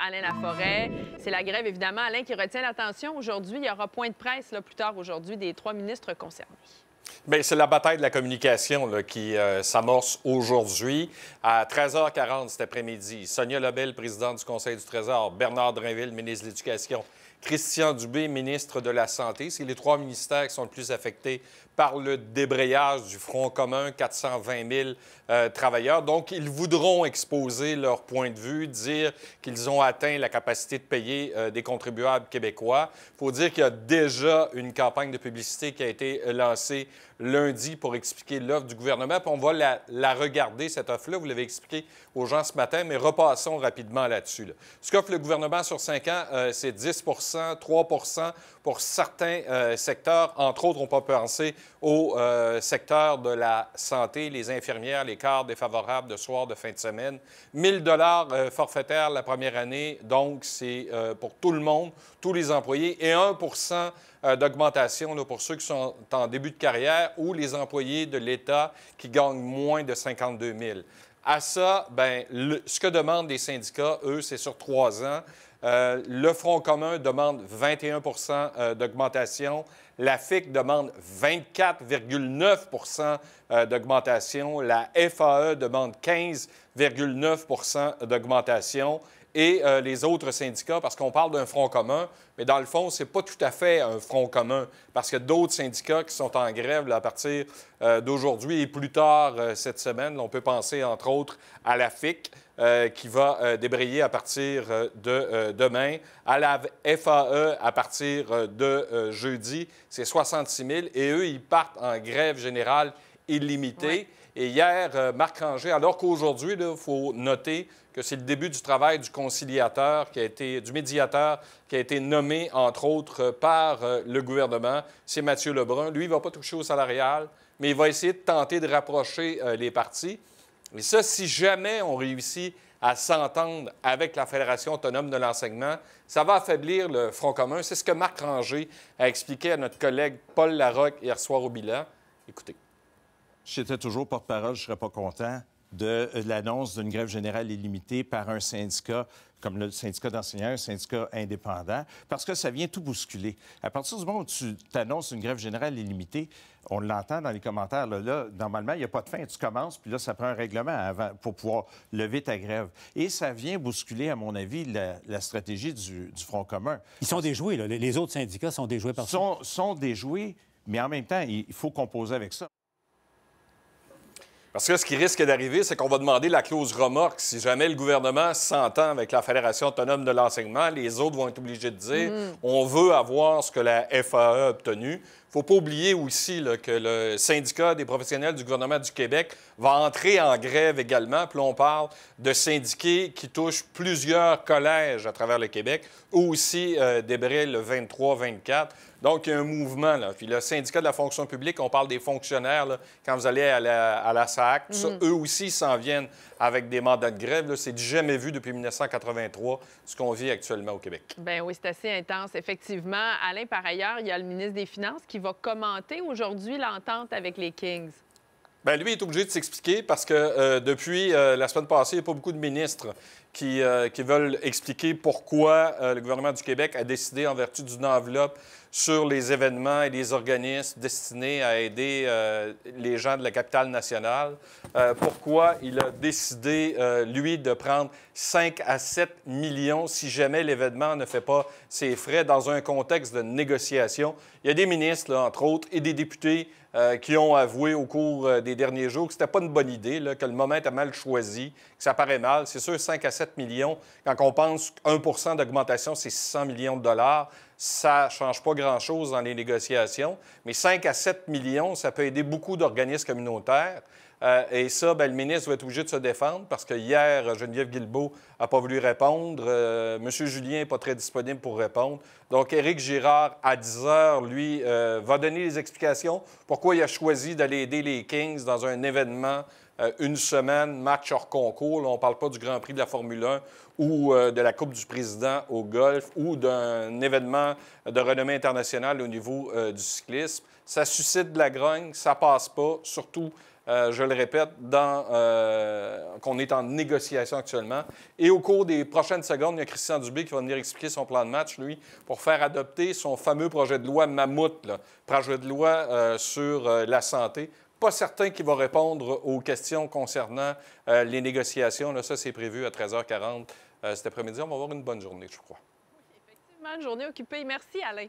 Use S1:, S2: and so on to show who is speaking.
S1: Alain Laforêt. C'est la grève, évidemment, Alain, qui retient l'attention aujourd'hui. Il y aura point de presse là, plus tard aujourd'hui des trois ministres concernés. Bien, c'est la bataille de la communication qui euh, s'amorce aujourd'hui. À 13h40 cet après-midi, Sonia Lebel, présidente du Conseil du Trésor, Bernard Drinville, ministre de l'Éducation, Christian Dubé, ministre de la Santé. C'est les trois ministères qui sont le plus affectés par le débrayage du Front commun, 420 000 euh, travailleurs. Donc, ils voudront exposer leur point de vue, dire qu'ils ont atteint la capacité de payer euh, des contribuables québécois. Il faut dire qu'il y a déjà une campagne de publicité qui a été lancée lundi pour expliquer l'offre du gouvernement. Puis on va la, regarder, cette offre-là. Vous l'avez expliqué aux gens ce matin, mais repassons rapidement là-dessus. Ce qu'offre le gouvernement sur cinq ans, euh, c'est 10 3 pour certains euh, secteurs. Entre autres, on peut penser au euh, secteur de la santé, les infirmières, les quarts défavorables de soir, de fin de semaine. 1000 dollars euh, forfaitaires la première année, donc c'est pour tout le monde, tous les employés, et 1 d'augmentation pour ceux qui sont en début de carrière ou les employés de l'État qui gagnent moins de 52 000. À ça, ben, ce que demandent les syndicats, eux, c'est sur trois ans. Euh, le Front commun demande 21 euh, d'augmentation. La FIC demande 24,9 euh, d'augmentation. La FAE demande 15,9 d'augmentation et euh, les autres syndicats, parce qu'on parle d'un front commun, mais dans le fond, ce n'est pas tout à fait un front commun, parce qu'il y a d'autres syndicats qui sont en grève à partir euh, d'aujourd'hui et plus tard euh, cette semaine. on peut penser, entre autres, à la FIC, qui va débrayer à partir de demain, à la FAE à partir de jeudi. C'est 66 000, et eux, ils partent en grève générale illimitée. Et hier, euh, Marc Ranger, alors qu'aujourd'hui, il faut noter que c'est le début du travail du conciliateur, qui a été, du médiateur, qui a été nommé, entre autres, euh, par euh, le gouvernement. C'est Mathieu Lebrun. Lui, il ne va pas toucher au salarial, mais il va essayer de tenter de rapprocher les partis. Mais ça, si jamais on réussit à s'entendre avec la Fédération autonome de l'enseignement, ça va affaiblir le Front commun. C'est ce que Marc Ranger a expliqué à notre collègue Paul Larocque hier soir au bilan. Écoutez j'étais toujours porte-parole, je ne serais pas content euh, de l'annonce d'une grève générale illimitée par un syndicat comme le syndicat d'enseignants, un syndicat indépendant, parce que ça vient tout bousculer. À partir du moment où tu t'annonces une grève générale illimitée, on l'entend dans les commentaires, là, normalement, il n'y a pas de fin, tu commences, puis là, ça prend un règlement pour pouvoir lever ta grève. Et ça vient bousculer, à mon avis, la, stratégie du, Front commun. Ils sont déjoués, les autres syndicats sont déjoués par sont, Sont déjoués, mais en même temps, il faut composer avec ça. Parce que ce qui risque d'arriver, c'est qu'on va demander la clause remorque. Si jamais le gouvernement s'entend avec la Fédération autonome de l'enseignement, les autres vont être obligés de dire mm. on veut avoir ce que la FAE a obtenu, ne faut pas oublier aussi que le syndicat des professionnels du gouvernement du Québec va entrer en grève également. Puis on parle de syndiqués qui touchent plusieurs collèges à travers le Québec, ou aussi euh, le 23-24. Donc, il y a un mouvement. Là. Puis le syndicat de la fonction publique, on parle des fonctionnaires. quand vous allez à la, SAC, mm. eux aussi s'en viennent avec des mandats de grève. C'est jamais vu depuis 1983, ce qu'on vit actuellement au Québec. Bien oui, c'est assez intense, effectivement. Alain, par ailleurs, il y a le ministre des Finances qui va commenter aujourd'hui l'entente avec les Kings? Bien, lui est obligé de s'expliquer parce que euh, depuis euh, la semaine passée, il n'y a pas beaucoup de ministres qui, euh, qui veulent expliquer pourquoi le gouvernement du Québec a décidé, en vertu d'une enveloppe sur les événements et les organismes destinés à aider euh, les gens de la capitale nationale, euh, pourquoi il a décidé, euh, lui, de prendre 5 à 7 millions si jamais l'événement ne fait pas ses frais dans un contexte de négociation. Il y a des ministres, entre autres, et des députés qui ont avoué au cours des derniers jours que ce n'était pas une bonne idée, que le moment était mal choisi, que ça paraît mal. C'est sûr, 5 à 7 millions, quand on pense 1 d'augmentation, c'est 100 millions de dollars ça ne change pas grand-chose dans les négociations, mais 5 à 7 millions, ça peut aider beaucoup d'organismes communautaires. Euh, et ça, ben, le ministre va être obligé de se défendre parce que hier, Geneviève Guilbeault n'a pas voulu répondre. Monsieur M. Julien n'est pas très disponible pour répondre. Donc, Éric Girard, à 10 heures, lui, euh, va donner les explications pourquoi il a choisi d'aller aider les Kings dans un événement euh, une semaine, match hors concours. on ne parle pas du Grand Prix de la Formule 1 ou euh, de la Coupe du Président au golf ou d'un événement de renommée internationale au niveau euh, du cyclisme. Ça suscite de la grogne, ça passe pas, surtout je le répète, dans, qu'on est en négociation actuellement. Et au cours des prochaines secondes, il y a Christian Dubé qui va venir expliquer son plan de match, lui, pour faire adopter son fameux projet de loi Mammouth, projet de loi sur la santé pas certain qu'il va répondre aux questions concernant euh, les négociations. ça, c'est prévu à 13h40 euh, cet après-midi. On va avoir une bonne journée, je crois. Oui, effectivement, une journée occupée. Merci, Alain.